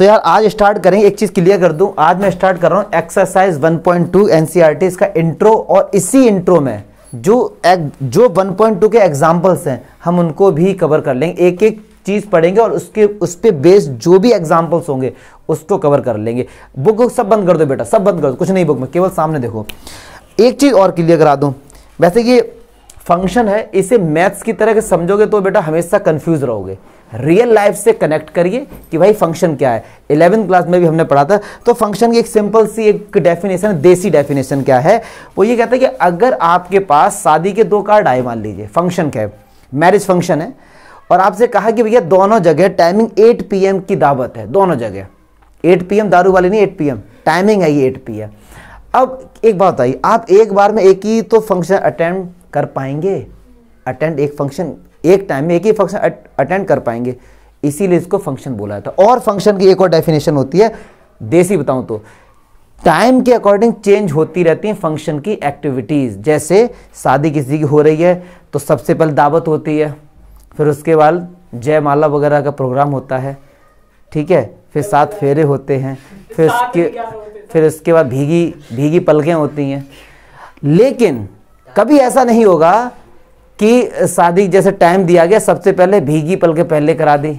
तो यार आज स्टार्ट करेंगे एक चीज़ क्लियर कर दूं आज मैं स्टार्ट कर रहा हूँ एक्सरसाइज 1.2 पॉइंट टू इसका इंट्रो और इसी इंट्रो में जो एक, जो 1.2 के एग्जाम्पल्स हैं हम उनको भी कवर कर लेंगे एक एक चीज़ पढ़ेंगे और उसके उस पर बेस्ड जो भी एग्जाम्पल्स होंगे उसको कवर कर लेंगे बुक सब बंद कर दो बेटा सब बंद कर दो कुछ नहीं बुक में केवल सामने देखो एक चीज़ और क्लियर करा दूँ वैसे ये फंक्शन है इसे मैथ्स की तरह के समझोगे तो बेटा हमेशा कन्फ्यूज़ रहोगे रियल लाइफ से कनेक्ट करिए कि भाई फंक्शन क्या है इलेवेंथ क्लास में भी हमने पढ़ा था तो फंक्शन की एक सिंपल सी एक डेफिनेशन देसी डेफिनेशन क्या है वो ये कहता है कि अगर आपके पास शादी के दो कार्ड आए मान लीजिए फंक्शन क्या है मैरिज फंक्शन है और आपसे कहा कि भैया दोनों जगह टाइमिंग 8 पीएम की दावत है दोनों जगह 8 पीएम दारू वाली नहीं 8 पीएम टाइमिंग है ये 8 पीएम अब एक बात बताइए आप एक बार में एक ही तो फंक्शन अटेंड कर पाएंगे अटेंड एक फंक्शन एक टाइम में एक ही फंक्शन अटेंड कर पाएंगे इसीलिए इसको फंक्शन बोला जाता है और फंक्शन की एक और डेफिनेशन होती है देसी बताऊँ तो टाइम के अकॉर्डिंग चेंज होती रहती हैं फंक्शन की एक्टिविटीज़ जैसे शादी किसी की हो रही है तो सबसे पहले दावत होती है फिर उसके बाद जयमाला वगैरह का प्रोग्राम होता है ठीक है फिर सात फेरे होते हैं फिर उसके फिर उसके बाद भीगी भीगी पलकें होती हैं लेकिन कभी ऐसा नहीं होगा कि शादी जैसे टाइम दिया गया सबसे पहले भीगी पल के पहले करा दी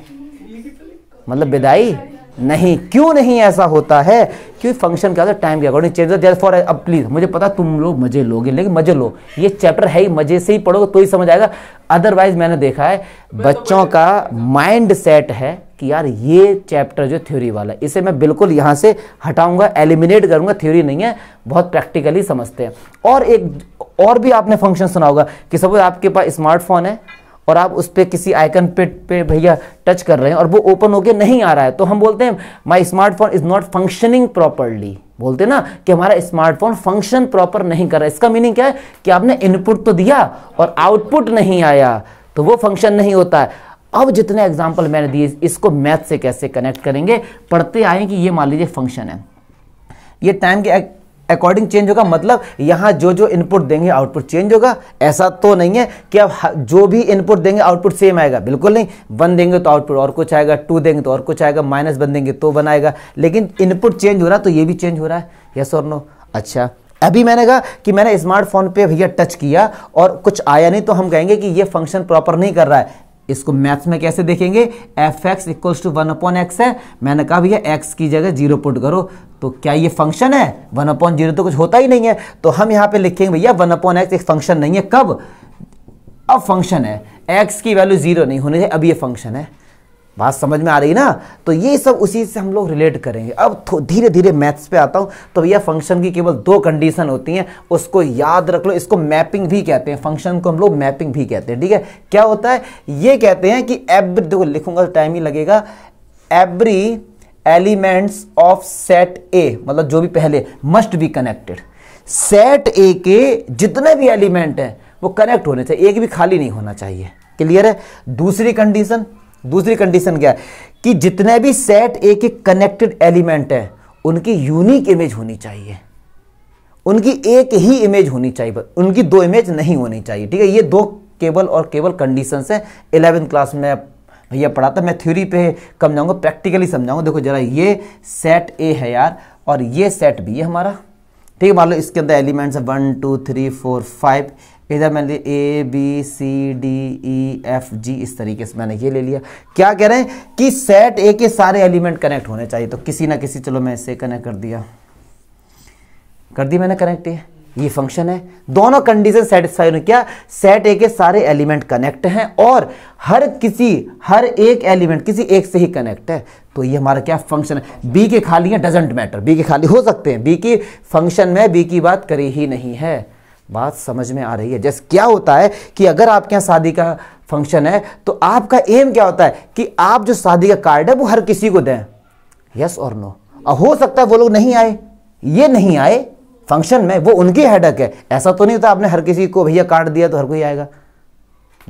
मतलब विदाई नहीं क्यों नहीं ऐसा होता है क्योंकि फंक्शन का टाइम के अकॉर्डिंग चेंज देयर फॉर अब प्लीज मुझे पता तुम लोग मजे लोगे लेकिन मजे लो ये चैप्टर है ही मजे से ही पढ़ोगे तो ही समझ आएगा अदरवाइज मैंने देखा है तो बच्चों का माइंड सेट है कि यार ये चैप्टर जो थ्योरी वाला इसे मैं बिल्कुल यहाँ से हटाऊंगा एलिमिनेट करूंगा थ्योरी नहीं है बहुत प्रैक्टिकली समझते हैं और एक और भी आपने फंक्शन सुना होगा कि सपोज आपके पास स्मार्टफोन है और आप उस पर किसी आइकन पे पे भैया टच कर रहे हैं और वो ओपन होके नहीं आ रहा है तो हम बोलते हैं my smartphone is not functioning properly बोलते ना कि हमारा स्मार्टफोन फंक्शन प्रॉपर नहीं कर रहा है इसका मीनिंग क्या है कि आपने इनपुट तो दिया और आउटपुट नहीं आया तो वो फंक्शन नहीं होता है अब जितने एग्जाम्पल मैंने दिए इसको मैथ से कैसे कनेक्ट करेंगे पढ़ते आए कि ये मान लीजिए फंक्शन है ये टाइम के अकॉर्डिंग चेंज होगा मतलब यहां जो जो इनपुट देंगे आउटपुट चेंज होगा ऐसा तो नहीं है कि अब जो भी इनपुट देंगे आउटपुट सेम आएगा बिल्कुल नहीं वन देंगे तो आउटपुट और कुछ आएगा टू देंगे तो और कुछ आएगा माइनस वन देंगे तो वन आएगा लेकिन इनपुट चेंज तो हो रहा है तो ये भी चेंज हो रहा है यस और नो अच्छा अभी मैंने कहा कि मैंने स्मार्टफोन पे भैया टच किया और कुछ आया नहीं तो हम कहेंगे कि ये फंक्शन प्रॉपर नहीं कर रहा है इसको मैथ्स में कैसे देखेंगे F X equals to one upon X है मैंने कहा भैया एक्स की जगह जीरो पुट करो तो क्या ये फंक्शन है वन अपॉन जीरो तो कुछ होता ही नहीं है तो हम यहाँ पे लिखेंगे भैया वन अपॉन एक्स एक फंक्शन नहीं है कब अब फंक्शन है एक्स की वैल्यू जीरो नहीं होने चाहिए अब ये फंक्शन है बात समझ में आ रही ना तो ये सब उसी से हम लोग रिलेट करेंगे अब धीरे धीरे मैथ्स पे आता हूँ तो भैया फंक्शन की केवल दो कंडीशन होती हैं उसको याद रख लो इसको मैपिंग भी कहते हैं फंक्शन को हम लोग मैपिंग भी कहते हैं ठीक है क्या होता है ये कहते हैं कि एवरी देखो लिखूंगा टाइम तो ही लगेगा every elements of set A मतलब जो भी पहले must be connected set A के जितने भी एलिमेंट हैं वो कनेक्ट होने चाहिए एक भी खाली नहीं होना चाहिए क्लियर है दूसरी कंडीशन दूसरी कंडीशन क्या है कि जितने भी सेट ए के कनेक्टेड एलिमेंट हैं उनकी यूनिक इमेज होनी चाहिए उनकी एक ही इमेज होनी चाहिए उनकी दो इमेज नहीं होनी चाहिए ठीक है ये दो केवल और केवल कंडीशंस हैं इलेवेंथ क्लास में भैया पढ़ा था मैं थ्योरी पे कम जाऊंगा प्रैक्टिकली समझाऊंगा देखो जरा ये सेट ए है यार और ये सेट बी है हमारा ठीक है मान लो इसके अंदर elements one two three four five इधर मैंने A B C D E F G इस तरीके से मैंने ये ले लिया क्या कह रहे हैं कि सेट ए के सारे एलिमेंट कनेक्ट होने चाहिए तो किसी ना किसी चलो मैं इसे कनेक्ट कर दिया कर दी मैंने कनेक्ट ये ये फंक्शन है दोनों कंडीशन सेटिस्फाई होने क्या सेट ए के सारे एलिमेंट कनेक्ट हैं और हर किसी हर एक एलिमेंट किसी एक से ही कनेक्ट है तो ये हमारा क्या फंक्शन है बी के खाली है डजेंट मैटर बी के खाली हो सकते हैं बी की फंक्शन में बी की बात करी ही नहीं है बात समझ में आ रही है जैसे क्या होता है कि अगर आपके यहाँ शादी का फंक्शन है तो आपका एम क्या होता है कि आप जो शादी का कार्ड है वो हर किसी को दें यस और नो और हो सकता है वो लोग नहीं आए ये नहीं आए फंक्शन में वो उनकी हेडक है ऐसा तो नहीं होता आपने हर किसी को भैया कार्ड दिया तो हर कोई आएगा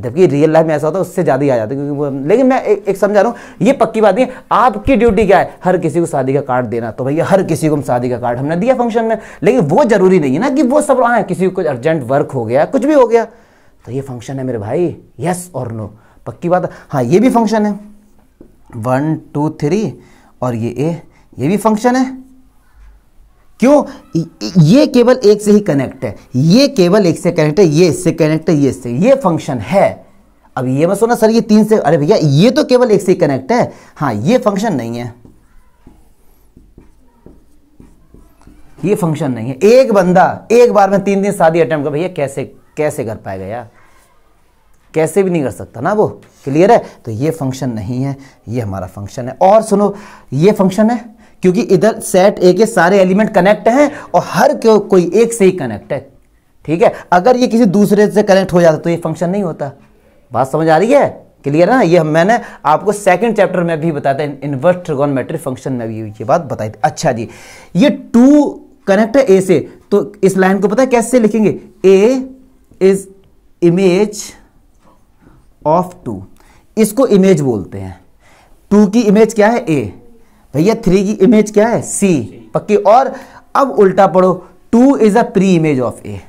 जबकि रियल लाइफ में ऐसा होता है उससे ज़्यादा ही आ जाता है क्योंकि लेकिन मैं ए, एक समझा रहा हूँ ये पक्की बात नहीं आपकी ड्यूटी क्या है हर किसी को शादी का कार्ड देना तो भैया हर किसी को हम शादी का कार्ड हमने दिया फंक्शन में लेकिन वो ज़रूरी नहीं है ना कि वो सब आए हाँ, किसी को कुछ अर्जेंट वर्क हो गया कुछ भी हो गया तो ये फंक्शन है मेरे भाई यस और नो पक्की बात हाँ ये भी फंक्शन है वन टू थ्री और ये ए ये भी फंक्शन है क्यों ये केवल एक से ही कनेक्ट है ये केवल एक से कनेक्ट है ये इससे कनेक्ट है ये इससे ये फंक्शन है अब ये मैं सोना सर ये तीन से अरे भैया ये तो केवल एक से ही कनेक्ट है हाँ ये फंक्शन नहीं है ये फंक्शन नहीं है एक बंदा एक बार में तीन दिन शादी अटेम्प्ट कर भैया कैसे कैसे कर पाएगा यार कैसे भी नहीं कर सकता ना वो क्लियर है तो ये फंक्शन नहीं है ये हमारा फंक्शन है और सुनो ये फंक्शन है क्योंकि इधर सेट ए के सारे एलिमेंट कनेक्ट हैं और हर को, कोई एक से ही कनेक्ट है ठीक है अगर ये किसी दूसरे से कनेक्ट हो जाता तो ये फंक्शन नहीं होता बात समझ आ रही है क्लियर है ना ये मैंने आपको सेकंड चैप्टर में भी बताया था इनवर्स ट्रिगोनमेट्री फंक्शन में भी ये बात बताई थी अच्छा जी ये टू कनेक्ट है ए से तो इस लाइन को पता है कैसे लिखेंगे A is image of two इसको इमेज बोलते हैं टू की इमेज क्या है ए भैया थ्री की इमेज क्या है सी पक्की और अब उल्टा पढ़ो two is a pre image of A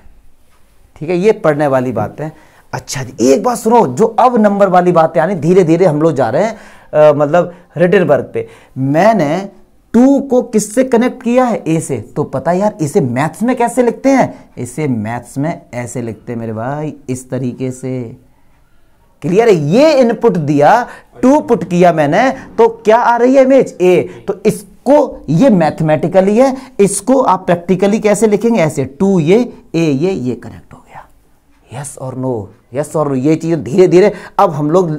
ठीक है ये पढ़ने वाली बात है अच्छा जी एक बात सुनो जो अब नंबर वाली बात है यानी धीरे धीरे हम लोग जा रहे हैं आ, मतलब रिटर्न वर्क पे मैंने टू को किससे कनेक्ट किया है ए से तो पता यार इसे मैथ्स में कैसे लिखते हैं इसे मैथ्स में ऐसे लिखते हैं मेरे भाई इस तरीके से क्लियर है ये इनपुट दिया टू पुट किया मैंने तो क्या आ रही है इमेज ए तो इसको ये मैथमेटिकली है इसको आप प्रैक्टिकली कैसे लिखेंगे ऐसे टू ये ए ये ये करेक्ट हो गया यस और नो यस और ये चीज़ धीरे धीरे अब हम लोग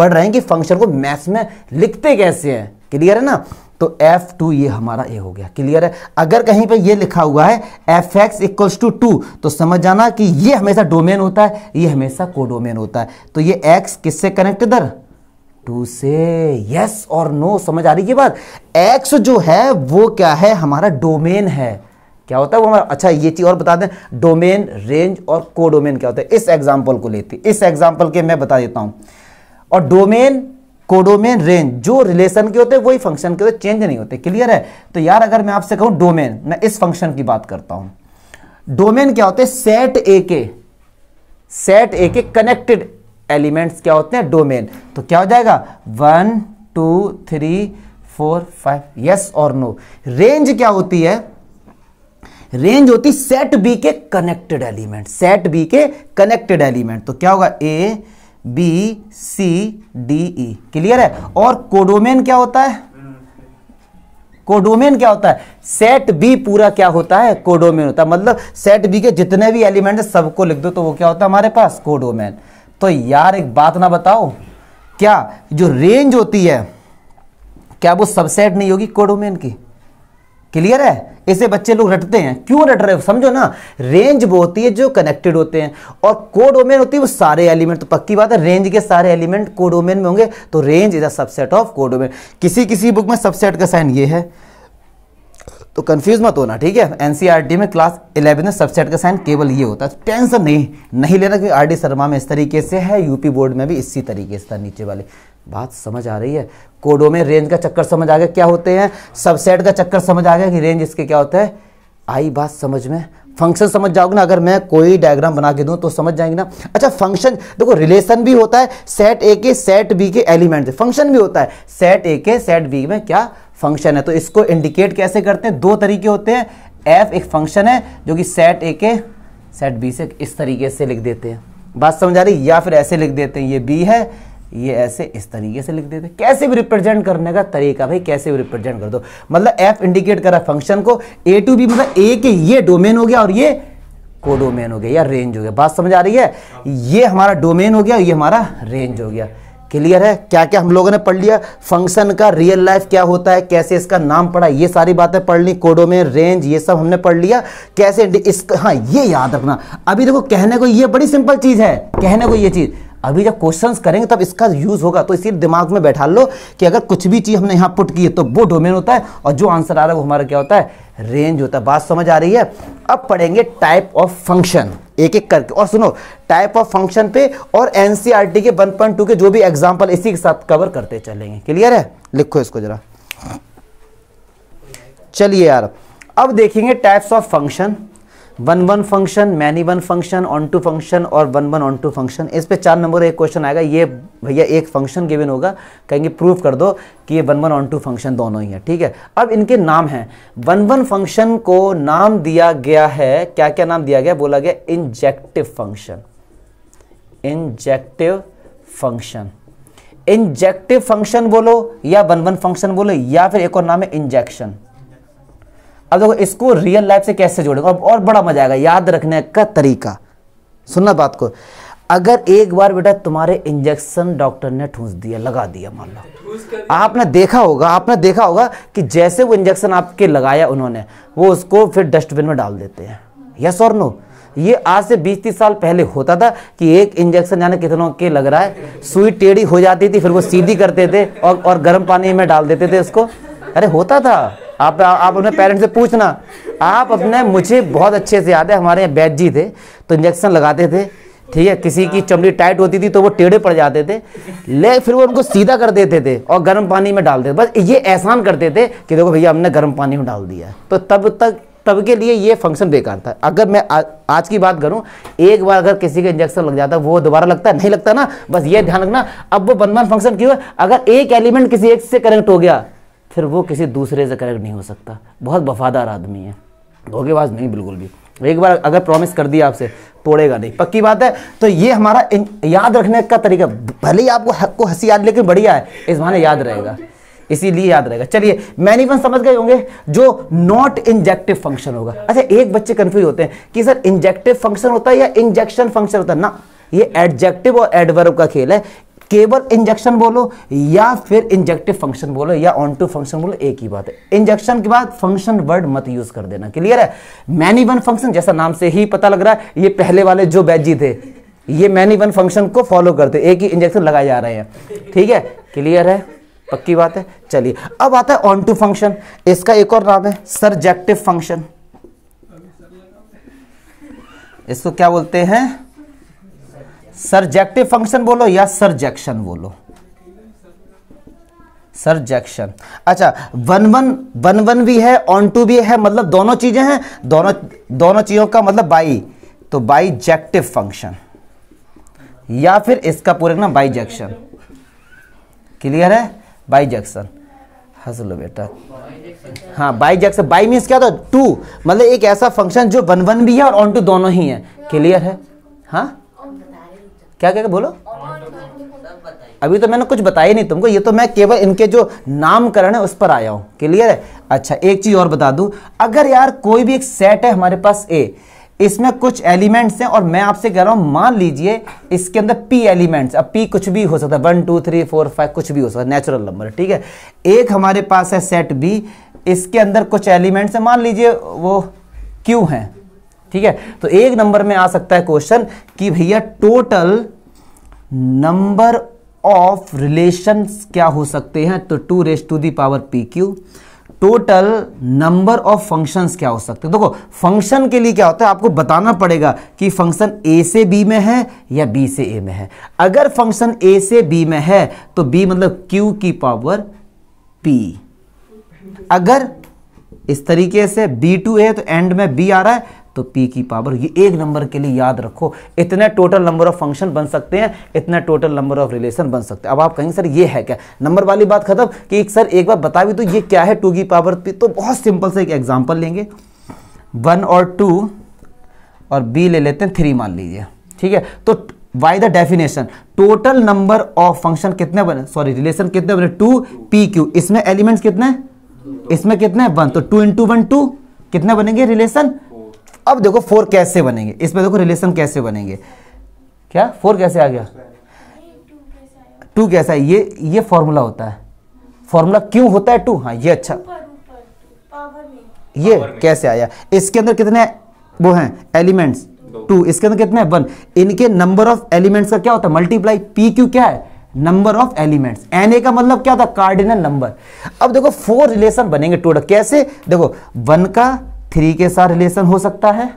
बढ़ रहे हैं कि फंक्शन को मैथ्स में लिखते कैसे हैं क्लियर है ना तो F2 ये हमारा ए हो गया क्लियर है अगर कहीं पे ये लिखा हुआ है F X equals to two तो समझ जाना कि ये हमेशा डोमेन होता है ये हमेशा कोडोमेन होता है तो ये x किससे कनेक्ट इधर टू से यस और नो समझ आ रही ये बात x जो है वो क्या है हमारा डोमेन है क्या होता है वो हमारा अच्छा ये चीज़ और बता दें डोमेन रेंज और कोडोमेन क्या होता है इस एग्जाम्पल को लेती इस एग्जाम्पल के मैं बता देता हूं और डोमेन कोडोमेन रेंज जो रिलेशन के होते हैं वही फंक्शन के होते चेंज नहीं होते क्लियर है तो यार अगर मैं आपसे कहूं डोमेन मैं इस फंक्शन की बात करता हूं डोमेन क्या होते हैं सेट ए के सेट ए के कनेक्टेड एलिमेंट्स क्या होते हैं डोमेन तो क्या हो जाएगा one two three four five yes और नो रेंज क्या होती है रेंज होती सेट बी के कनेक्टेड एलिमेंट सेट बी के कनेक्टेड एलिमेंट तो क्या होगा A B C D E clear है और कोडोमेन क्या होता है कोडोमेन क्या होता है सेट बी पूरा क्या होता है कोडोमेन होता है मतलब सेट बी के जितने भी एलिमेंट है सबको लिख दो तो वो क्या होता है हमारे पास कोडोमेन तो यार एक बात ना बताओ क्या जो रेंज होती है क्या वो सबसेट नहीं होगी कोडोमेन की क्लियर है इसे बच्चे लोग रटते हैं क्यों रट रहे हो समझो ना रेंज वो होती है जो कनेक्टेड होते हैं और कोडोमेन होती है वो सारे एलिमेंट तो पक्की बात है रेंज के सारे एलिमेंट कोडोमेन में होंगे तो range is a subset of codomain किसी किसी बुक में सबसेट का साइन ये है तो कंफ्यूज मत होना ठीक है एनसीईआरटी e में क्लास इलेवन में सबसेट का साइन केवल ये होता है टेंशन नहीं नहीं लेना क्योंकि आर डी शर्मा में इस तरीके से है यूपी बोर्ड में भी इसी तरीके से था नीचे वाले बात समझ आ रही है कोडो में रेंज का चक्कर समझ आ गया क्या होते हैं सबसेट का चक्कर समझ आ गया कि रेंज इसके क्या होता है आई बात समझ में फंक्शन समझ जाओगे ना अगर मैं कोई डायग्राम बना के दूं तो समझ जाएंगे ना अच्छा फंक्शन देखो रिलेशन भी होता है सेट ए के सेट बी के एलिमेंट से फंक्शन भी होता है सेट ए के सेट बी में क्या फंक्शन है तो इसको इंडिकेट कैसे करते हैं दो तरीके होते हैं एफ एक फंक्शन है जो कि सेट ए के सेट बी से इस तरीके से लिख देते हैं बात समझ आ रही या फिर ऐसे लिख देते हैं ये बी है ये ऐसे इस तरीके से लिख देते कैसे भी रिप्रेजेंट करने का तरीका भाई कैसे भी रिप्रेजेंट कर दो मतलब एफ इंडिकेट करा फंक्शन को ए टू बी मतलब ए के ये डोमेन हो गया और ये कोडोमेन हो गया या रेंज हो गया बात समझ आ रही है ये हमारा डोमेन हो गया ये हमारा रेंज हो गया क्लियर है क्या क्या हम लोगों ने पढ़ लिया फंक्शन का रियल लाइफ क्या होता है कैसे इसका नाम पढ़ा ये सारी बातें पढ़ ली कोडो में रेंज ये सब हमने पढ़ लिया कैसे इसका हाँ ये याद रखना अभी देखो कहने को ये बड़ी सिंपल चीज़ है कहने को ये चीज़ अभी जब क्वेश्चंस करेंगे तब इसका यूज़ होगा तो इसी दिमाग में बैठा लो कि अगर कुछ भी चीज़ हमने यहाँ पुट की है तो वो डोमेन होता है और जो आंसर आ रहा है वो हमारा क्या होता है रेंज होता है बात समझ आ रही है अब पढ़ेंगे टाइप ऑफ फंक्शन एक एक करके और सुनो टाइप ऑफ फंक्शन पे और एन e के वन के जो भी एग्जाम्पल इसी के साथ कवर करते चलेंगे क्लियर है लिखो इसको ज़रा चलिए यार अब देखेंगे types of function one one function many one function onto function और one one onto function इस पे चार नंबर एक क्वेश्चन आएगा ये भैया एक फंक्शन गिवन होगा कहेंगे प्रूव कर दो कि ये one one onto function दोनों ही है ठीक है अब इनके नाम हैं वन वन फंक्शन को नाम दिया गया है क्या क्या नाम दिया गया बोला गया injective function injective function injective function बोलो या वन वन फंक्शन बोलो या फिर एक और नाम है इंजेक्शन अब देखो इसको रियल लाइफ से कैसे जोड़ेंगे अब और बड़ा मजा आएगा याद रखने का तरीका सुनना बात को अगर एक बार बेटा तुम्हारे इंजेक्शन डॉक्टर ने ठूस दिया लगा दिया मान लो आपने देखा होगा आपने देखा होगा कि जैसे वो इंजेक्शन आपके लगाया उन्होंने वो उसको फिर डस्टबिन में डाल देते हैं यस और नो ये आज से बीस तीस साल पहले होता था कि एक इंजेक्शन जाने कितनों के लग रहा है सुई टेढ़ी हो जाती थी फिर वो सीधी करते थे और और गर्म पानी में डाल देते थे उसको अरे होता था आप आप अपने पेरेंट्स से पूछना आप अपने मुझे बहुत अच्छे से याद है हमारे यहाँ बैच जी थे तो इंजेक्शन लगाते थे ठीक है किसी की चमड़ी टाइट होती थी तो वो टेढ़े पड़ जाते थे ले फिर वो उनको सीधा कर देते थे और गर्म पानी में डालते थे बस ये एहसान करते थे कि देखो भैया हमने गर्म पानी में डाल दिया तो तब तक तब के लिए ये फंक्शन बेकार था अगर मैं आ, आज की बात करूं एक बार अगर किसी का इंजेक्शन लग जाता वो दोबारा लगता है नहीं लगता ना बस ये ध्यान रखना अब वो बनमान फंक्शन क्यों है अगर एक एलिमेंट किसी एक से कनेक्ट हो गया फिर वो किसी दूसरे से कनेक्ट नहीं हो सकता बहुत वफादार आदमी है धोखेबाज नहीं बिल्कुल भी एक बार अगर प्रॉमिस कर दिया आपसे तोड़ेगा नहीं पक्की बात है तो ये हमारा याद रखने का तरीका भले ही आपको हक को हंसी याद लेकिन बढ़िया है इस बहाने याद रहेगा इसीलिए याद रहेगा चलिए मैनीपन समझ गए होंगे जो नॉट इंजेक्टिव फंक्शन होगा अच्छा एक बच्चे कंफ्यूज होते हैं कि सर इंजेक्टिव फंक्शन होता है या इंजेक्शन फंक्शन होता है ना ये एडजेक्टिव और एडवर्ब का खेल है केवल इंजेक्शन बोलो या फिर इंजेक्टिव फंक्शन बोलो या ऑन टू फंक्शन बोलो एक ही बात है इंजेक्शन के बाद फंक्शन वर्ड मत यूज कर देना क्लियर है मैनी वन फंक्शन जैसा नाम से ही पता लग रहा है ये पहले वाले जो बैजी थे ये मैनी वन फंक्शन को फॉलो करते एक ही इंजेक्शन लगाए जा रहे हैं ठीक है क्लियर है पक्की बात है चलिए अब आता है ऑन टू फंक्शन इसका एक और नाम है सरजेक्टिव फंक्शन इसको क्या बोलते हैं सरजेक्टिव फंक्शन बोलो या सरजेक्शन बोलो सरजेक्शन अच्छा वन वन वन वन भी है ऑन टू भी है मतलब दोनों चीजें हैं दोनों दोनों चीजों का मतलब बाई तो बाईजेक्टिव फंक्शन या फिर इसका पूरे नाम बाईजेक्शन क्लियर है बाईजेक्शन हंस लो बेटा हाँ बाई जैक्शन बाई मीन्स क्या था तो, टू मतलब एक ऐसा फंक्शन जो वन वन भी है और ऑन टू दोनों ही है क्लियर है हाँ क्या क्या बोलो अभी तो मैंने कुछ बताया नहीं तुमको ये तो मैं केवल इनके जो नामकरण है उस पर आया हूँ क्लियर है अच्छा एक चीज़ और बता दूँ अगर यार कोई भी एक सेट है हमारे पास ए इसमें कुछ एलिमेंट्स हैं और मैं आपसे कह रहा हूँ मान लीजिए इसके अंदर पी एलिमेंट्स अब पी कुछ भी हो सकता है one two three four five कुछ भी हो सकता है नेचुरल नंबर ठीक है एक हमारे पास है सेट बी इसके अंदर कुछ एलिमेंट्स हैं मान लीजिए वो क्यू हैं ठीक है तो एक नंबर में आ सकता है क्वेश्चन कि भैया टोटल नंबर ऑफ रिलेशन क्या हो सकते हैं तो two raise to the power P Q total number of functions क्या हो सकते हैं देखो फंक्शन के लिए क्या होता है आपको बताना पड़ेगा कि फंक्शन ए से बी में है या बी से ए में है अगर फंक्शन ए से बी में है तो बी मतलब क्यू की पावर पी अगर इस तरीके से बी टू ए तो एंड में बी आ रहा है तो पी की पावर ये एक नंबर के लिए याद रखो इतने टोटल नंबर ऑफ फंक्शन बन सकते हैं इतने टोटल नंबर ऑफ रिलेशन बन सकते हैं अब आप कहेंगे सर ये है क्या नंबर वाली बात खत्म कि एक सर एक बार बता भी तो ये क्या है टू की पावर पी तो बहुत सिंपल से एक एग्जाम्पल लेंगे वन और टू और बी ले लेते हैं थ्री मान लीजिए ठीक है तो by the definition total number of function कितने बने सॉरी रिलेशन कितने बने टू पी क्यू इसमें एलिमेंट्स कितने इसमें कितने वन तो टू इंटू वन टू कितने बनेंगे रिलेशन अब देखो फोर कैसे बनेंगे इसमें देखो रिलेशन कैसे बनेंगे क्या फोर कैसे आ गया टू कैसा है ये ये फॉर्मूला होता है फॉर्मूला क्यों होता है टू हाँ ये अच्छा ये कैसे आया इसके अंदर कितने वो हैं एलिमेंट्स टू इसके अंदर कितने वन इनके नंबर ऑफ एलिमेंट्स का क्या होता है मल्टीप्लाई पी क्यू क्या है number of elements N A का मतलब क्या था कार्डिनल नंबर अब देखो फोर रिलेशन बनेंगे टोटल कैसे देखो वन का थ्री के साथ रिलेशन हो सकता है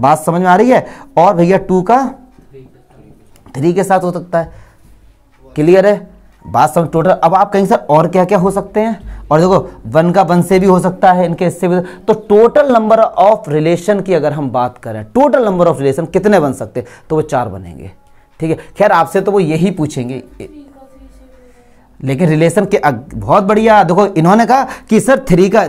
बात समझ में आ रही है और भैया टू का थ्री के साथ हो सकता है क्लियर है बात समझ टोटल अब आप कहीं सर और क्या क्या हो सकते हैं और देखो वन का वन से भी हो सकता है इनके इससे भी तो टोटल नंबर ऑफ रिलेशन की अगर हम बात करें टोटल नंबर ऑफ रिलेशन कितने बन सकते हैं तो वो चार बनेंगे ठीक है खैर आपसे तो वो यही पूछेंगे लेकिन रिलेशन के बहुत बढ़िया देखो इन्होंने कहा कि सर थ्री का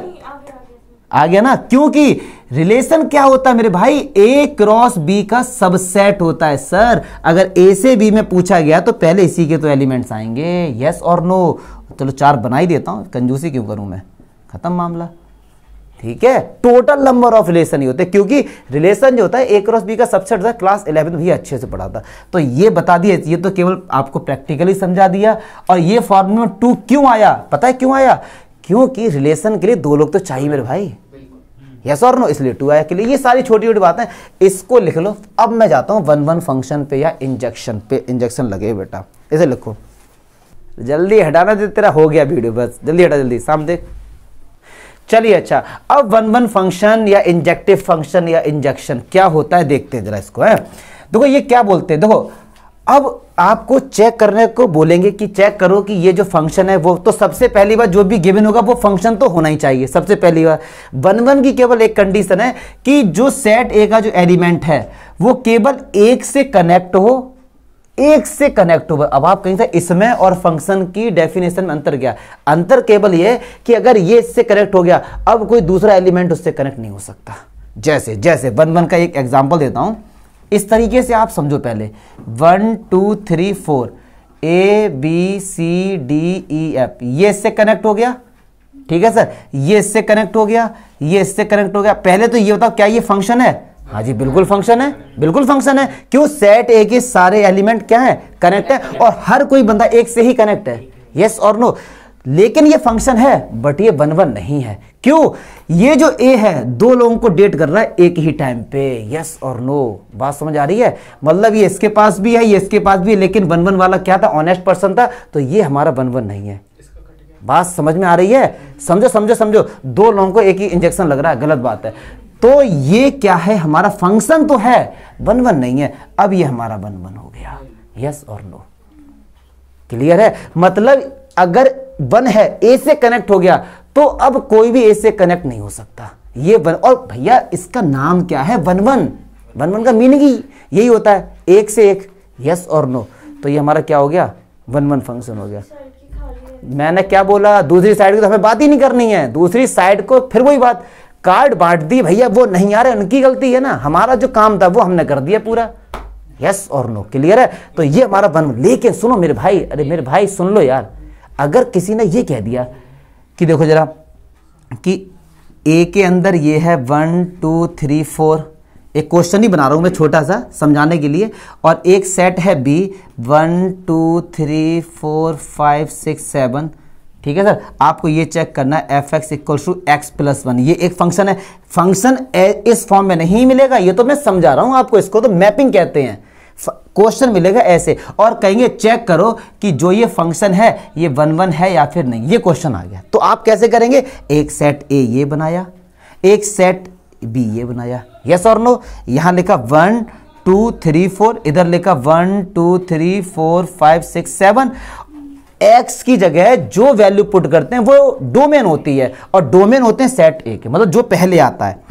आ गया ना क्योंकि रिलेशन क्या होता है मेरे भाई ए क्रॉस बी का सबसेट होता है सर अगर ए से बी में पूछा गया तो पहले इसी के तो एलिमेंट्स आएंगे यस और नो चलो चार बना ही देता हूँ कंजूसी क्यों करूँ मैं खत्म मामला ठीक है टोटल नंबर ऑफ रिलेशन ही होते क्योंकि रिलेशन जो होता है ए क्रॉस बी का सबसेट होता है क्लास इलेवन भी अच्छे से पढ़ा था तो ये बता दिए ये तो केवल आपको प्रैक्टिकली समझा दिया और ये फॉर्मूला टू क्यों आया पता है क्यों आया क्योंकि रिलेशन के लिए दो लोग तो चाहिए मेरे भाई यस और नो इसलिए टू आया के लिए ये सारी छोटी छोटी बातें इसको लिख लो अब मैं जाता हूँ वन वन फंक्शन पे या इंजेक्शन पे इंजेक्शन लगे बेटा इसे लिखो जल्दी हटाना दे तेरा हो गया वीडियो बस जल्दी हटा जल्दी शाम देख चलिए अच्छा अब वन वन फंक्शन या इंजेक्टिव फंक्शन या इंजेक्शन क्या होता है देखते हैं जरा इसको है देखो ये क्या बोलते हैं देखो अब आपको चेक करने को बोलेंगे कि चेक करो कि ये जो फंक्शन है वो तो सबसे पहली बार जो भी गिवन होगा वो फंक्शन तो होना ही चाहिए सबसे पहली बार वन वन की केवल एक कंडीशन है कि जो सेट ए का जो एलिमेंट है वो केवल एक से कनेक्ट हो एक से कनेक्ट हो अब आप कहीं से इसमें और फंक्शन की डेफिनेशन में अंतर गया अंतर केवल ये कि अगर ये इससे कनेक्ट हो गया अब कोई दूसरा एलिमेंट उससे कनेक्ट नहीं हो सकता जैसे जैसे वन वन का एक एग्जाम्पल देता हूं इस तरीके से आप समझो पहले one two three four A B C D E F ये इससे कनेक्ट हो गया ठीक है सर ये इससे कनेक्ट हो गया ये इससे कनेक्ट हो गया पहले तो ये बताओ क्या ये फंक्शन है हाँ जी बिल्कुल फंक्शन है बिल्कुल फंक्शन है क्यों सेट ए के सारे एलिमेंट क्या है कनेक्ट है और हर कोई बंदा एक से ही कनेक्ट है यस और नो लेकिन ये फंक्शन है बट ये वन वन नहीं है क्यों ये जो ए है दो लोगों को डेट कर रहा है एक ही टाइम पे यस और नो बात समझ आ रही है मतलब ये इसके पास भी है ये इसके पास भी है लेकिन वन वन वाला क्या था ऑनेस्ट पर्सन था तो ये हमारा वन वन नहीं है बात समझ में आ रही है समझो समझो समझो दो लोगों को एक ही इंजेक्शन लग रहा है गलत बात है तो ये क्या है हमारा फंक्शन तो है वन वन नहीं है अब ये हमारा वन वन हो गया यस और नो क्लियर है मतलब अगर वन है ए से कनेक्ट हो गया तो अब कोई भी ए से कनेक्ट नहीं हो सकता ये वन और भैया इसका नाम क्या है वन वन वन वन का मीनिंग ही यही होता है एक से एक यस और नो तो ये हमारा क्या हो गया वन वन फंक्शन हो गया मैंने क्या बोला दूसरी साइड की तो हमें बात ही नहीं करनी है दूसरी साइड को फिर वही बात कार्ड बांट दी भैया वो नहीं आ रहे उनकी गलती है ना हमारा जो काम था वो हमने कर दिया पूरा यस और नो क्लियर है तो ये हमारा वन लेकिन सुनो मेरे भाई अरे मेरे भाई सुन लो यार अगर किसी ने ये कह दिया कि देखो ज़रा कि ए के अंदर ये है वन टू थ्री फोर एक क्वेश्चन ही बना रहा हूँ मैं छोटा सा समझाने के लिए और एक सेट है B one two three four five six seven ठीक है सर आपको ये चेक करना है F x equal to x plus one ये एक फंक्शन है फंक्शन इस फॉर्म में नहीं मिलेगा ये तो मैं समझा रहा हूँ आपको इसको तो मैपिंग कहते हैं क्वेश्चन मिलेगा ऐसे और कहेंगे चेक करो कि जो ये फंक्शन है ये वन वन है या फिर नहीं ये क्वेश्चन आ गया तो आप कैसे करेंगे एक सेट ए ये बनाया एक सेट बी ये बनाया यस और नो यहां लिखा वन टू थ्री फोर इधर लिखा one two three four five six seven x की जगह जो वैल्यू पुट करते हैं वो डोमेन होती है और डोमेन होते हैं सेट ए के मतलब जो पहले आता है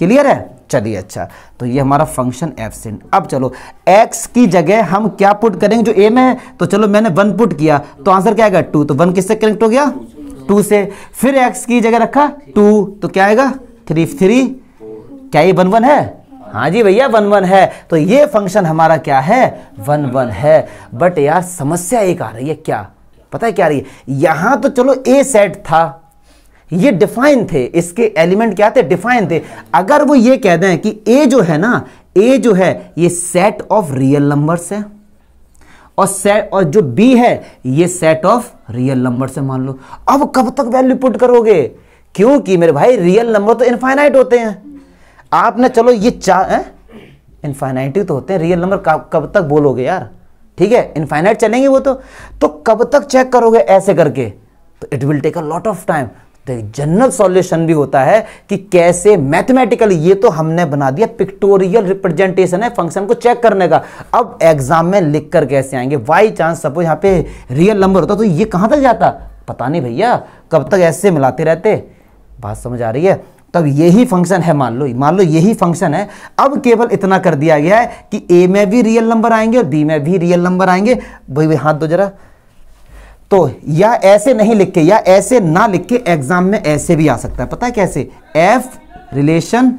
क्लियर है चलिए अच्छा तो ये हमारा फंक्शन एफ सेंट अब चलो एक्स की जगह हम क्या पुट करेंगे जो ए में तो चलो मैंने वन पुट किया तो आंसर क्या आएगा टू तो वन किससे कनेक्ट हो गया टू से फिर एक्स की जगह रखा टू तो क्या आएगा थ्री थ्री क्या ये वन वन है हाँ जी भैया वन वन है तो ये फंक्शन हमारा क्या है वन वन है बट यार समस्या एक आ रही है क्या पता है क्या रही है यहां तो चलो ए सेट था ये डिफाइन थे इसके एलिमेंट क्या थे डिफाइन थे अगर वो ये कह दें कि ए जो है ना ए जो है ये सेट ऑफ रियल नंबर्स है और सेट और जो बी है ये सेट ऑफ रियल नंबर से मान लो अब कब तक वैल्यू पुट करोगे क्योंकि मेरे भाई रियल नंबर तो इनफाइनाइट होते हैं आपने चलो ये चार इनफाइनाइट ही तो होते हैं रियल नंबर कब कब तक बोलोगे यार ठीक है इनफाइनाइट चलेंगे वो तो तो कब तक चेक करोगे ऐसे करके तो it will take a lot of time तो जनरल सॉल्यूशन भी होता है कि कैसे मैथमेटिकल ये तो हमने बना दिया पिक्टोरियल रिप्रेजेंटेशन है फंक्शन को चेक करने का अब एग्जाम में लिख कर कैसे आएंगे वाई चांस सपोज यहाँ पे रियल नंबर होता तो ये कहाँ तक जाता पता नहीं भैया कब तक ऐसे मिलाते रहते बात समझ आ रही है तब यही फंक्शन है मान लो मान लो यही फंक्शन है अब केवल इतना कर दिया गया है कि ए में भी रियल नंबर आएंगे और बी में भी रियल नंबर आएंगे भाई हाथ दो जरा तो या ऐसे नहीं लिख के या ऐसे ना लिख के एग्जाम में ऐसे भी आ सकता है पता है कैसे एफ रिलेशन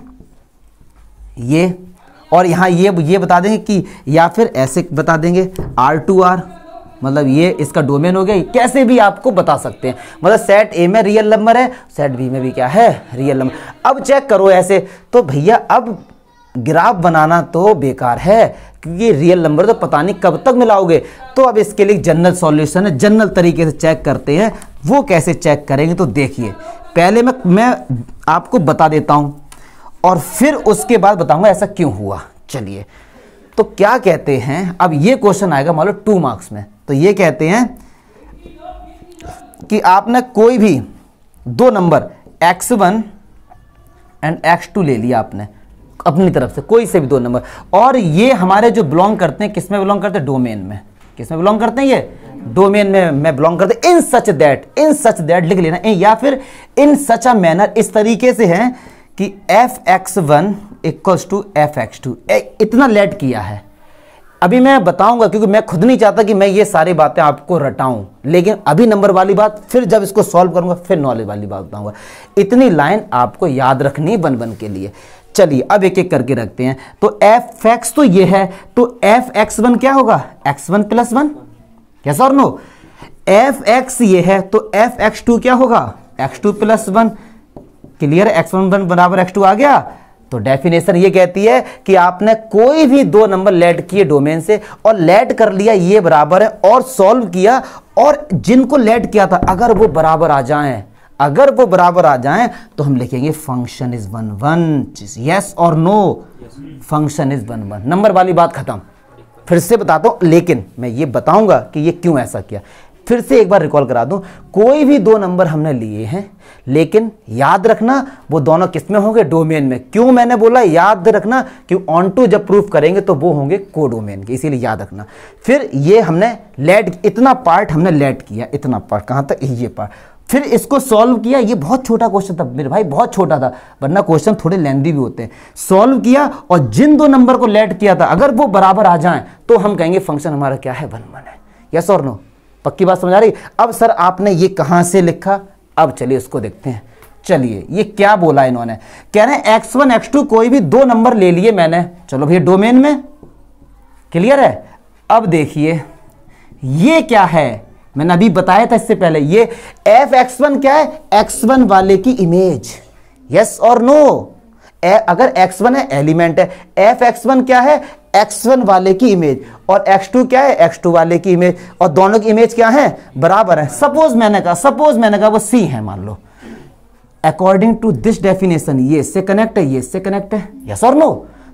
ये और यहां ये ये बता देंगे कि या फिर ऐसे बता देंगे आर टू आर मतलब ये इसका डोमेन हो गया कैसे भी आपको बता सकते हैं मतलब सेट ए में रियल नंबर है सेट बी में भी क्या है रियल नंबर अब चेक करो ऐसे तो भैया अब ग्राफ बनाना तो बेकार है क्योंकि रियल नंबर तो पता नहीं कब तक मिलाओगे तो अब इसके लिए जनरल सॉल्यूशन है जनरल तरीके से चेक करते हैं वो कैसे चेक करेंगे तो देखिए पहले मैं मैं आपको बता देता हूँ और फिर उसके बाद बताऊँगा ऐसा क्यों हुआ चलिए तो क्या कहते हैं अब ये क्वेश्चन आएगा मान लो टू मार्क्स में तो ये कहते हैं कि आपने कोई भी दो नंबर x1 एंड x2 ले लिया आपने अपनी तरफ से कोई से भी दो नंबर और ये हमारे जो बिलोंग करते हैं किस में बिलोंग करते हैं डोमेन में किस में बिलोंग करते हैं ये डोमेन में मैं बिलोंग करते इन such that in such that लिख लेना या फिर इन सच अ मैनर इस तरीके से है कि f x one equals to f x two इतना लेट किया है अभी मैं बताऊंगा क्योंकि मैं खुद नहीं चाहता कि मैं ये सारी बातें आपको रटाऊं लेकिन अभी नंबर वाली बात फिर जब इसको सॉल्व करूंगा फिर नॉलेज वाली बात बताऊंगा इतनी लाइन आपको याद रखनी बन बन के लिए चलिए अब एक एक करके रखते हैं तो एफ एक्स तो ये है तो एफ एक्स वन क्या होगा x one plus one yes और नो एफ एक्स ये है तो एफ एक्स टू क्या होगा x two plus one clear x one one बराबर एक्स टू आ गया तो डेफिनेशन ये कहती है कि आपने कोई भी दो नंबर लेट किए डोमेन से और लेट कर लिया ये बराबर है और सॉल्व किया और जिनको लेट किया था अगर वो बराबर आ जाएं अगर वो बराबर आ जाएं तो हम लिखेंगे function is one one yes और no function is one one number वाली बात खत्म फिर से बताता हूँ लेकिन मैं ये बताऊंगा कि ये क्यों ऐसा किया फिर से एक बार रिकॉल करा दूं कोई भी दो नंबर हमने लिए हैं लेकिन याद रखना वो दोनों किस में होंगे डोमेन में क्यों मैंने बोला याद रखना कि ऑन टू जब प्रूफ करेंगे तो वो होंगे को डोमेन के इसीलिए याद रखना फिर ये हमने लेट इतना पार्ट हमने लेट किया इतना पार्ट कहाँ तक ये पार्ट फिर इसको सॉल्व किया ये बहुत छोटा क्वेश्चन था मेरे भाई बहुत छोटा था वरना क्वेश्चन थोड़े लेंदी भी होते हैं सॉल्व किया और जिन दो नंबर को लेट किया था अगर वो बराबर आ जाए तो हम कहेंगे फंक्शन हमारा क्या है वन वन है यस और नो पक्की बात समझ आ रही अब सर आपने ये कहाँ से लिखा अब चलिए उसको देखते हैं चलिए ये क्या बोला इन्होंने कह रहे हैं एक्स वन एक्स टू कोई भी दो नंबर ले लिए मैंने चलो भैया डोमेन में क्लियर है अब देखिए ये क्या है मैंने अभी बताया था इससे पहले ये एफ एक्स वन क्या है एक्स वन वाले की इमेज यस और नो अगर एक्स वन है एलिमेंट है एफ एक्स वन क्या है एक्स वन वाले की इमेज और एक्स टू क्या है एक्स टू वाले की इमेज और दोनों की इमेज क्या है बराबर है सपोज मैंने कहा सपोज मैंने कहा वो सी है मान लो अकॉर्डिंग टू दिस डेफिनेशन ये इससे कनेक्ट है ये इससे कनेक्ट है यस और नो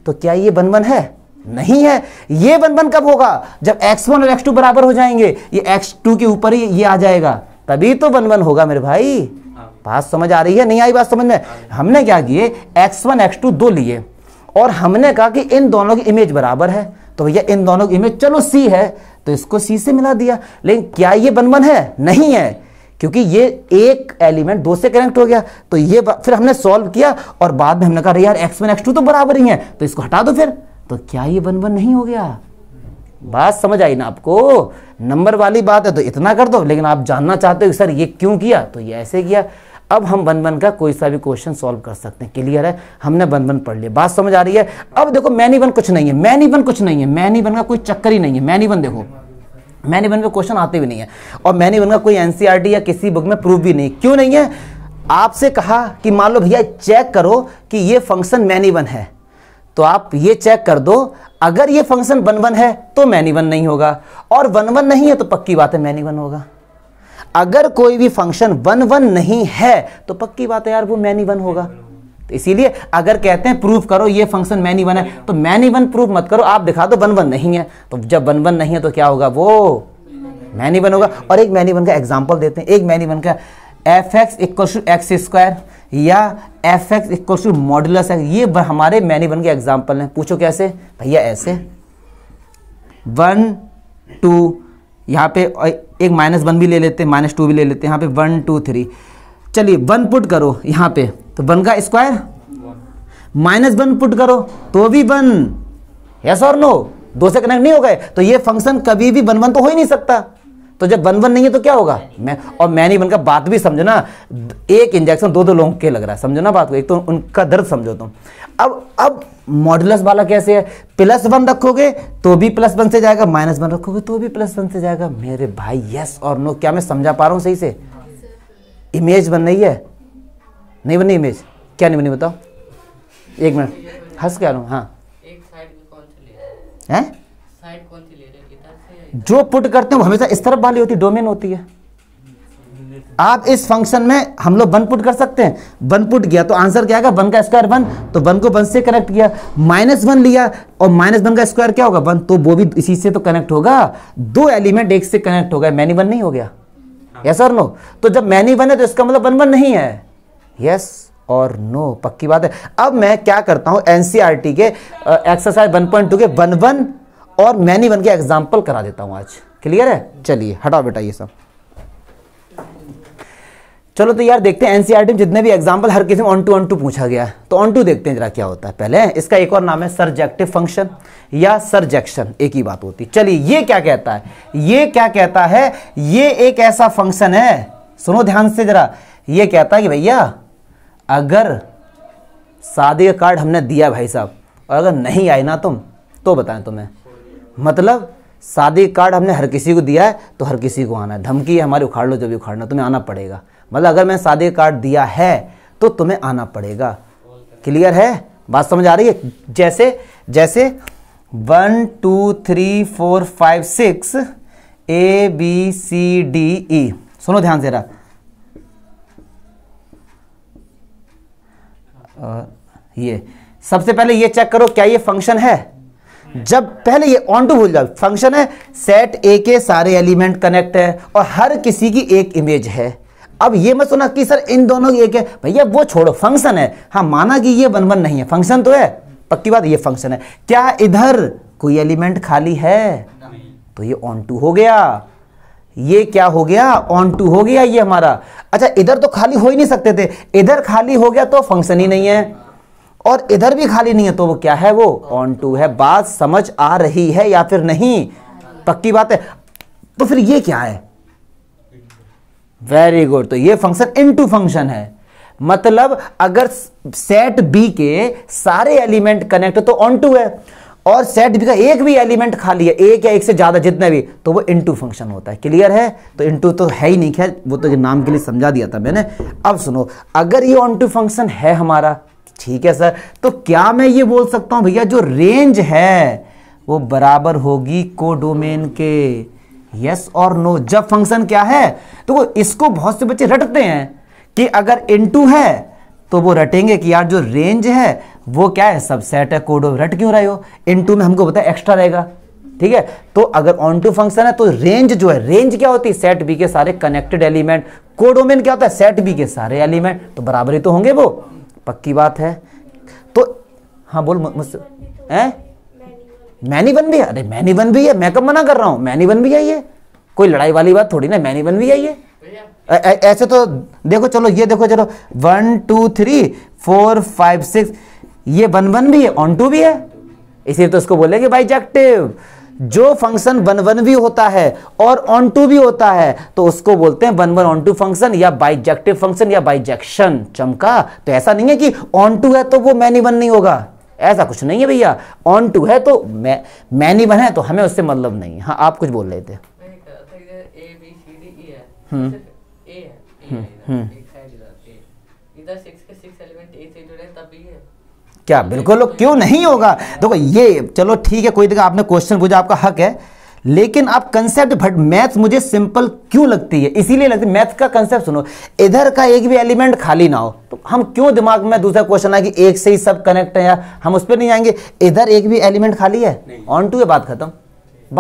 तो क्या ये बन वन है नहीं है ये वन वन कब होगा जब एक्स वन और एक्स टू बराबर हो जाएंगे ये एक्स टू के ऊपर ही ये आ जाएगा तभी तो वन वन होगा मेरे भाई बात समझ आ रही है नहीं आई बात समझ में हमने क्या किए एक्स वन एक्स टू दो लिए और हमने कहा कि इन दोनों की इमेज बराबर है तो भैया इन दोनों की इमेज चलो सी है तो इसको सी से मिला दिया लेकिन क्या ये वन वन है नहीं है क्योंकि ये एक एलिमेंट दो से कनेक्ट हो गया तो ये फिर हमने सॉल्व किया और बाद में हमने कहा यार एक्स वन एक्स टू तो बराबर ही है तो इसको हटा दो फिर तो क्या ये वन वन नहीं हो गया बात समझ आई ना आपको नंबर वाली बात है तो इतना कर दो लेकिन आप जानना चाहते हो सर ये क्यों किया तो ये ऐसे किया अब हम वन वन का कोई सा भी क्वेश्चन सॉल्व कर सकते हैं क्लियर है हमने वन वन पढ़ लिया बात समझ आ रही है अब देखो मैनी वन कुछ नहीं है मैनी वन कुछ नहीं है मैनी वन का कोई चक्कर ही नहीं है मैनी वन देखो मैनी वन में क्वेश्चन आते भी नहीं है और मैनी वन का कोई एनसीईआरटी e या किसी बुक में प्रूफ भी नहीं क्यों नहीं है आपसे कहा कि मान लो भैया चेक करो कि ये फंक्शन मैनी वन है तो आप ये चेक कर दो अगर ये फंक्शन वन वन है तो मैनी वन नहीं होगा और वन वन नहीं है तो पक्की बात है मैनी वन होगा अगर कोई भी फंक्शन वन वन नहीं है तो पक्की बात है यार वो मैनी वन होगा तो इसीलिए अगर कहते हैं प्रूफ करो ये फंक्शन मैनी वन है तो मैनी वन प्रूफ मत करो आप दिखा दो वन वन नहीं है तो जब वन वन नहीं है तो क्या होगा वो मैनी वन होगा और एक मैनी वन का एग्जाम्पल देते हैं एक मैनी वन का f x equal to x square या f x equal to modulus x ये हमारे मैनी वन के एग्जाम्पल हैं पूछो कैसे भैया ऐसे वन टू यहाँ पे एक माइनस वन भी ले लेते हैं माइनस टू भी ले लेते हैं यहाँ पे वन टू थ्री चलिए वन पुट करो यहाँ पे तो वन का स्क्वायर माइनस वन पुट करो तो भी वन यस और नो दो से कनेक्ट नहीं हो गए तो ये फंक्शन कभी भी वन वन तो हो ही नहीं सकता तो जब वन वन नहीं है तो क्या होगा मैं और मैं नहीं बनकर बात भी समझो ना एक इंजेक्शन दो दो लोगों के लग रहा है समझो ना बात को एक तो उनका दर्द समझो तुम अब अब मॉडुलस वाला कैसे है प्लस वन रखोगे तो भी प्लस वन से जाएगा माइनस वन रखोगे तो भी प्लस वन से जाएगा मेरे भाई यस और नो क्या मैं समझा पा रहा हूँ सही से इमेज बन रही है नहीं बनी इमेज क्या नहीं बनी बताओ एक मिनट हंस क्या रहा हूँ हाँ हैं जो पुट करते हैं वो हमेशा इस तरफ वाली होती है डोमेन होती है आप इस फंक्शन में हम लोग वन पुट कर सकते हैं वन पुट गया तो आंसर क्या आएगा वन का स्क्वायर वन तो वन को वन से कनेक्ट किया माइनस वन लिया और माइनस वन का स्क्वायर क्या होगा वन तो वो भी इसी से तो कनेक्ट होगा दो एलिमेंट एक से कनेक्ट हो गया मैनी वन नहीं हो गया यस और नो तो जब मैनी वन है तो इसका मतलब वन वन नहीं है यस और नो पक्की बात है अब मैं क्या करता हूं एनसीआरटी के एक्सरसाइज वन पॉइंट टू के वन वन और मैनी बन के एग्जाम्पल करा देता हूँ आज क्लियर है चलिए हटाओ बेटा ये सब चलो तो यार देखते हैं एनसीईआरटी e में जितने भी एग्जाम्पल हर किसी में ऑन टू ऑन टू पूछा गया है तो ऑन टू देखते हैं जरा क्या होता है पहले इसका एक और नाम है सरजेक्टिव फंक्शन या सरजेक्शन एक ही बात होती चलिए ये क्या कहता है ये क्या कहता है ये एक ऐसा फंक्शन है सुनो ध्यान से जरा ये कहता है कि भैया अगर शादी का कार्ड हमने दिया भाई साहब और अगर नहीं आई ना तुम तो बताएं तुम्हें तो मतलब शादी कार्ड हमने हर किसी को दिया है तो हर किसी को आना है धमकी है हमारी उखाड़ लो जो भी उखाड़ना तुम्हें आना पड़ेगा मतलब अगर मैंने शादी कार्ड दिया है तो तुम्हें आना पड़ेगा क्लियर है बात समझ आ रही है जैसे जैसे one two three four five six A B C D E सुनो ध्यान से रहा ये सबसे पहले ये चेक करो क्या ये फंक्शन है जब पहले ये ऑन टू भूल जाओ फंक्शन है सेट ए के सारे एलिमेंट कनेक्ट है और हर किसी की एक इमेज है अब ये मत सुना कि सर इन दोनों की एक है भैया वो छोड़ो फंक्शन है हाँ माना कि ये वन वन नहीं है फंक्शन तो है पक्की बात ये फंक्शन है क्या इधर कोई एलिमेंट खाली है तो ये ऑन टू हो गया ये क्या हो गया ऑन टू हो गया ये हमारा अच्छा इधर तो खाली हो ही नहीं सकते थे इधर खाली हो गया तो फंक्शन ही नहीं है और इधर भी खाली नहीं है तो वो क्या है वो ऑन टू है बात समझ आ रही है या फिर नहीं पक्की बात है तो फिर ये क्या है वेरी गुड तो ये फंक्शन इनटू फंक्शन है मतलब अगर सेट बी के सारे एलिमेंट कनेक्ट तो ऑन टू है और सेट बी का एक भी एलिमेंट खाली है एक या एक से ज़्यादा जितने भी तो वो इनटू फंक्शन होता है क्लियर है तो इनटू तो है ही नहीं खैर वो तो नाम के लिए समझा दिया था मैंने अब सुनो अगर ये ऑन टू फंक्शन है हमारा ठीक है सर तो क्या मैं ये बोल सकता हूँ भैया जो रेंज है वो बराबर होगी कोडोमेन के यस और नो जब फंक्शन क्या है तो इसको बहुत से बच्चे रटते हैं कि अगर इनटू है तो वो रटेंगे कि यार जो रेंज है वो क्या है सबसेट है कोडो रट क्यों रहे हो इन टू में हमको बताया एक्स्ट्रा रहेगा ठीक है तो अगर ऑन टू फंक्शन है तो रेंज जो है रेंज क्या होती है सेट बी के सारे कनेक्टेड एलिमेंट कोडोमेन क्या होता है सेट बी के सारे एलिमेंट तो बराबर ही तो होंगे वो पक्की बात है तो हाँ बोल मुझसे हैं मैनी वन भी है अरे मैनी वन भी है मैं कब मना कर रहा हूँ मैनी वन भी है ये कोई लड़ाई वाली बात थोड़ी ना मैनी वन भी है ये ऐसे तो देखो चलो ये देखो चलो one two three four five six ये वन वन भी है ऑन टू भी है इसीलिए तो उसको बोले कि जैक्टिव जो फंक्शन वन वन भी होता है और ऑन टू भी होता है तो उसको बोलते हैं one one onto function या बाइजेक्टिव फंक्शन या बाइजेक्शन चमका तो ऐसा नहीं है कि ऑन टू है तो वो मैनी वन नहीं होगा ऐसा कुछ नहीं है भैया ऑन टू है तो मैं मैनी वन है तो हमें उससे मतलब नहीं हाँ आप कुछ बोल रहे थे हम्म हम्म क्या बिल्कुल क्यों नहीं होगा देखो ये चलो ठीक है कोई देखा आपने क्वेश्चन पूछा आपका हक है लेकिन आप कंसेप्ट भट मैथ मुझे सिंपल क्यों लगती है इसीलिए लगती है मैथ का कंसेप्ट सुनो इधर का एक भी एलिमेंट खाली ना हो तो हम क्यों दिमाग में दूसरा क्वेश्चन आए कि एक से ही सब कनेक्ट है यार हम उस पर नहीं जाएंगे इधर एक भी एलिमेंट खाली है ऑन टू ये बात खत्म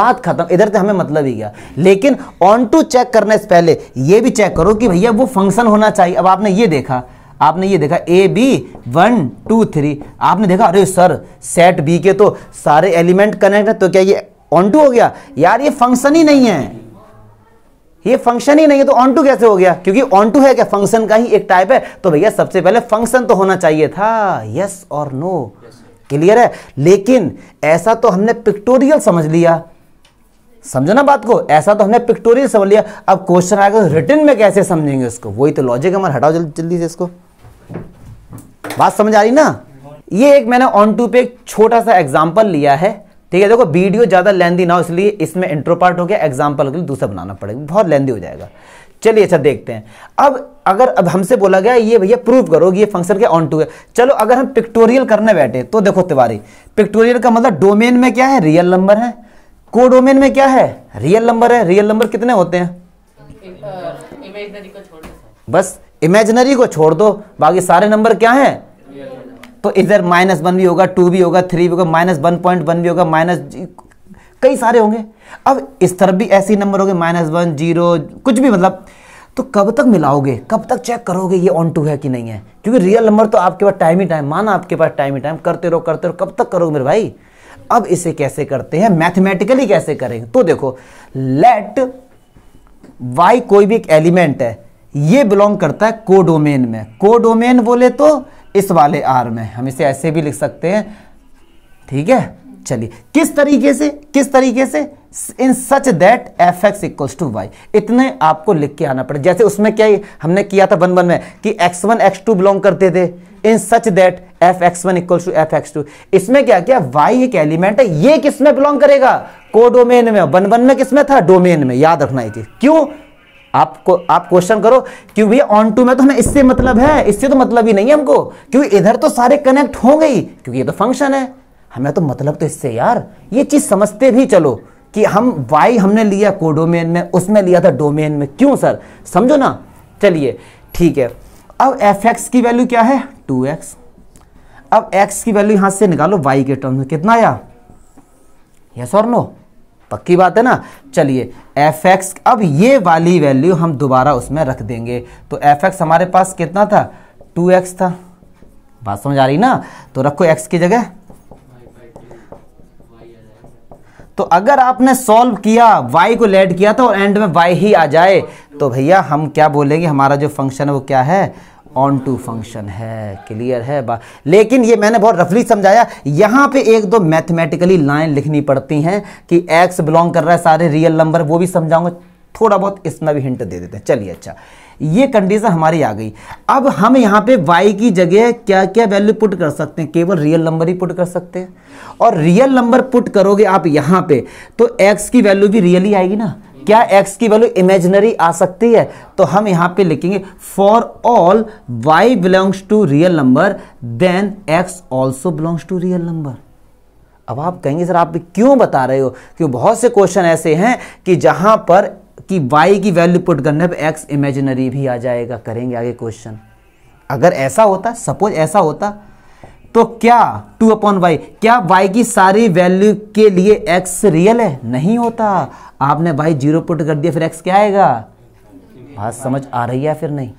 बात खत्म इधर से तो हमें मतलब ही गया लेकिन ऑन टू चेक करने से पहले ये भी चेक करो कि भैया वो फंक्शन होना चाहिए अब आपने ये देखा आपने ये देखा A B one two three आपने देखा अरे सर सेट बी के तो सारे एलिमेंट कनेक्ट है तो क्या ये ऑन टू हो गया यार ये फंक्शन ही नहीं है ये फंक्शन ही नहीं है तो ऑन टू कैसे हो गया क्योंकि ऑन टू है क्या फंक्शन का ही एक टाइप है तो भैया सबसे पहले फंक्शन तो होना चाहिए था यस और नो क्लियर है लेकिन ऐसा तो हमने पिक्टोरियल समझ लिया समझो ना बात को ऐसा तो हमने पिक्टोरियल समझ लिया अब क्वेश्चन आएगा रिटर्न में कैसे समझेंगे उसको वही तो लॉजिक हमारा हटाओ जल्दी जल्दी से इसको बात समझ आ रही ना ये एक मैंने ऑन टू पे एक छोटा सा एग्जाम्पल लिया है ठीक है देखो वीडियो ज़्यादा लेंदी ना हो इसलिए इसमें इंट्रो पार्ट हो गया एग्जाम्पल के लिए दूसरा बनाना पड़ेगा बहुत लेंदी हो जाएगा चलिए अच्छा देखते हैं अब अगर अब हमसे बोला गया ये भैया प्रूव करो ये फंक्शन के ऑन टू है चलो अगर हम पिक्टोरियल करने बैठे तो देखो तिवारी पिक्टोरियल का मतलब डोमेन में क्या है रियल नंबर है कोडोमेन में क्या है रियल नंबर है रियल नंबर कितने होते हैं uh, बस इमेजनरी को छोड़ दो बाकी सारे नंबर क्या हैं तो इधर माइनस वन भी होगा टू भी होगा थ्री भी होगा माइनस वन पॉइंट वन भी होगा माइनस कई सारे होंगे अब इस तरफ भी ऐसे नंबर होंगे माइनस वन जीरो कुछ भी मतलब तो कब तक मिलाओगे कब तक चेक करोगे ये ऑन टू है कि नहीं है क्योंकि रियल नंबर तो आपके पास टाइम ही टाइम माना आपके पास टाइम ही टाइम करते रहो करते रहो कब तक करोगे मेरे भाई अब इसे कैसे करते हैं मैथमेटिकली कैसे करेंगे तो देखो लेट वाई कोई भी एक एलिमेंट है ये बिलोंग करता है कोडोमेन में कोडोमेन बोले तो इस वाले आर में हम इसे ऐसे भी लिख सकते हैं ठीक है चलिए किस तरीके से किस तरीके से in such that f x equal to y इतने आपको लिख के आना पड़े जैसे उसमें क्या हमने किया था वन वन में कि x one x two belong करते थे in such that f x one equal to f x two इसमें क्या क्या वाई एक एलिमेंट है ये किसमें बिलोंग करेगा कोडोमेन में वन वन में किस में था डोमेन में याद रखना ये चीज क्यों आपको आप क्वेश्चन करो क्यों भैया ऑन टू में तो हमें इससे मतलब है इससे तो मतलब ही नहीं है हमको क्योंकि इधर तो सारे कनेक्ट हो गई क्योंकि ये तो फंक्शन है हमें तो मतलब तो इससे यार ये चीज़ समझते भी चलो कि हम वाई हमने लिया को डोमेन में उसमें लिया था डोमेन में क्यों सर समझो ना चलिए ठीक है अब एफ एक्स की वैल्यू क्या है टू एक्स अब एक्स की वैल्यू यहां से निकालो वाई के टर्म में कितना आया यस और नो पक्की बात है ना चलिए एफ एक्स अब ये वाली वैल्यू हम दोबारा उसमें रख देंगे तो एफ एक्स हमारे पास कितना था टू एक्स था बात समझ आ रही ना तो रखो एक्स की जगह तो अगर आपने सॉल्व किया वाई को लेड किया था और एंड में वाई ही आ जाए तो भैया हम क्या बोलेंगे हमारा जो फंक्शन है वो क्या है ऑन टू फंक्शन है क्लियर है बा लेकिन ये मैंने बहुत रफली समझाया यहाँ पे एक दो मैथमेटिकली लाइन लिखनी पड़ती हैं कि एक्स बिलोंग कर रहा है सारे रियल नंबर वो भी समझाऊंगा थोड़ा बहुत इसमें भी हिंट दे देते हैं चलिए अच्छा ये कंडीशन हमारी आ गई अब हम यहाँ पे वाई की जगह क्या क्या वैल्यू पुट कर सकते हैं केवल रियल नंबर ही पुट कर सकते हैं और रियल नंबर पुट करोगे आप यहाँ पे तो एक्स की वैल्यू भी रियली आएगी ना क्या x की वैल्यू इमेजिनरी आ सकती है तो हम यहां पे लिखेंगे for all y belongs to real number then x also belongs to real number अब आप कहेंगे सर आप क्यों बता रहे हो क्यों बहुत से क्वेश्चन ऐसे हैं कि जहां पर कि y की वैल्यू पुट करने पर x इमेजिनरी भी आ जाएगा करेंगे आगे क्वेश्चन अगर ऐसा होता सपोज ऐसा होता तो क्या टू अपॉन वाई क्या वाई की सारी वैल्यू के लिए एक्स रियल है नहीं होता आपने भाई जीरो पुट कर दिया फिर एक्स क्या आएगा बात समझ आ रही है फिर नहीं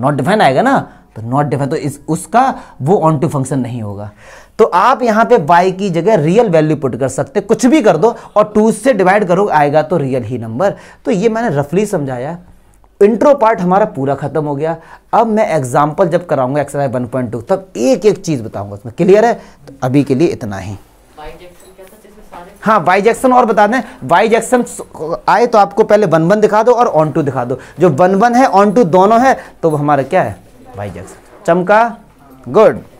नॉट डिफाइन आएगा ना तो नॉट डिफाइन तो इस उसका वो ऑन टू फंक्शन नहीं होगा तो आप यहाँ पे y की जगह रियल वैल्यू पुट कर सकते कुछ भी कर दो और टू से डिवाइड करो आएगा तो रियल ही नंबर तो ये मैंने रफली समझाया इंट्रो पार्ट हमारा पूरा खत्म हो गया अब मैं एग्जाम्पल जब कराऊंगा एक्सरसाइज 1.2 तब एक एक चीज़ बताऊंगा उसमें क्लियर है तो अभी के लिए इतना ही हाँ वाई जैक्सन और बता दें वाई जैक्सन आए तो आपको पहले वन वन दिखा दो और ऑन टू दिखा दो जो वन वन है ऑन टू दोनों है तो हमारा क्या है वाई जैक्सन चमका गुड